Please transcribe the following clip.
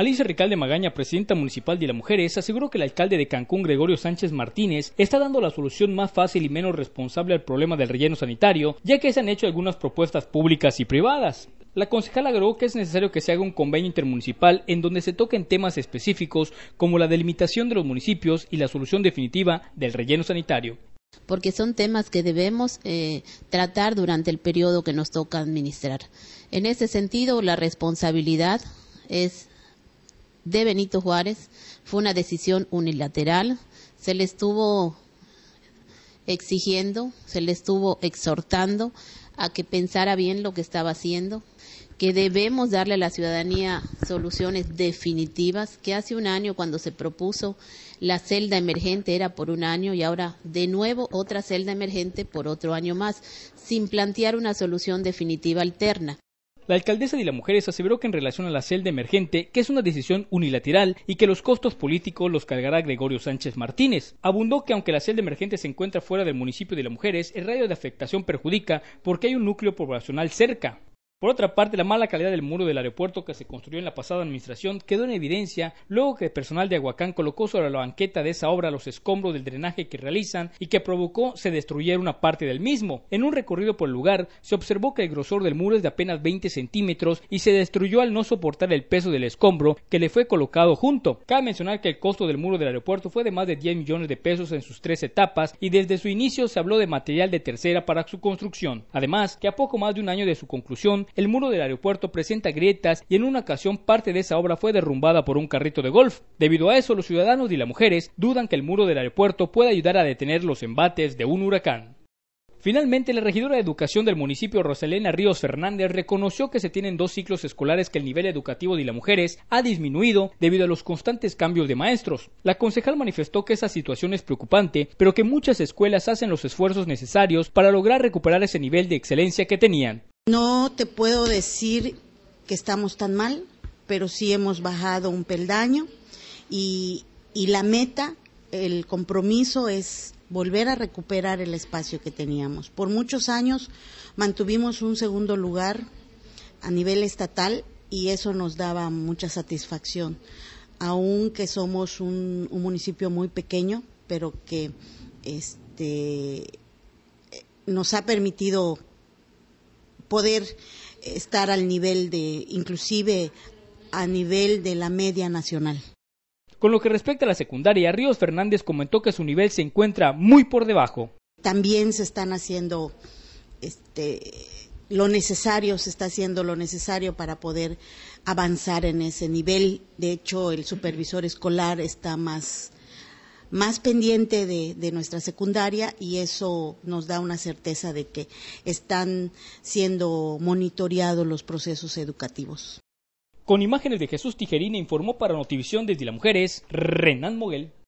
Alicia Ricalde Magaña, presidenta municipal de las mujeres, aseguró que el alcalde de Cancún, Gregorio Sánchez Martínez, está dando la solución más fácil y menos responsable al problema del relleno sanitario, ya que se han hecho algunas propuestas públicas y privadas. La concejal agregó que es necesario que se haga un convenio intermunicipal en donde se toquen temas específicos como la delimitación de los municipios y la solución definitiva del relleno sanitario porque son temas que debemos eh, tratar durante el periodo que nos toca administrar. En ese sentido, la responsabilidad es de Benito Juárez fue una decisión unilateral. Se le estuvo exigiendo, se le estuvo exhortando a que pensara bien lo que estaba haciendo, que debemos darle a la ciudadanía soluciones definitivas, que hace un año cuando se propuso la celda emergente era por un año y ahora de nuevo otra celda emergente por otro año más, sin plantear una solución definitiva alterna. La alcaldesa de La mujeres aseveró que en relación a la celda emergente, que es una decisión unilateral y que los costos políticos los cargará Gregorio Sánchez Martínez. Abundó que aunque la celda emergente se encuentra fuera del municipio de La mujeres, el radio de afectación perjudica porque hay un núcleo poblacional cerca. Por otra parte, la mala calidad del muro del aeropuerto que se construyó en la pasada administración quedó en evidencia luego que el personal de Aguacán colocó sobre la banqueta de esa obra los escombros del drenaje que realizan y que provocó se destruyera una parte del mismo. En un recorrido por el lugar se observó que el grosor del muro es de apenas 20 centímetros y se destruyó al no soportar el peso del escombro que le fue colocado junto. Cabe mencionar que el costo del muro del aeropuerto fue de más de 10 millones de pesos en sus tres etapas y desde su inicio se habló de material de tercera para su construcción. Además, que a poco más de un año de su conclusión, el muro del aeropuerto presenta grietas y en una ocasión parte de esa obra fue derrumbada por un carrito de golf. Debido a eso, los ciudadanos y las mujeres dudan que el muro del aeropuerto pueda ayudar a detener los embates de un huracán. Finalmente, la regidora de educación del municipio Roselena Ríos Fernández reconoció que se tienen dos ciclos escolares que el nivel educativo de las mujeres ha disminuido debido a los constantes cambios de maestros. La concejal manifestó que esa situación es preocupante, pero que muchas escuelas hacen los esfuerzos necesarios para lograr recuperar ese nivel de excelencia que tenían. No te puedo decir que estamos tan mal, pero sí hemos bajado un peldaño y, la meta, el compromiso es volver a recuperar el espacio que teníamos. Por muchos años mantuvimos un segundo lugar a nivel estatal y eso nos daba mucha satisfacción, aunque somos un, un municipio muy pequeño, pero que este, eh, nos ha permitido poder estar al nivel de, inclusive a nivel de la media nacional. Con lo que respecta a la secundaria, Ríos Fernández comentó que su nivel se encuentra muy por debajo. También se están haciendo este, lo necesario, se está haciendo lo necesario para poder avanzar en ese nivel. De hecho, el supervisor escolar está más más pendiente de, nuestra secundaria y eso nos da una certeza de que están siendo monitoreados los procesos educativos. Con imágenes de Jesús Tijerina informó para Notivisión desde la Mujeres, Renan Moguel.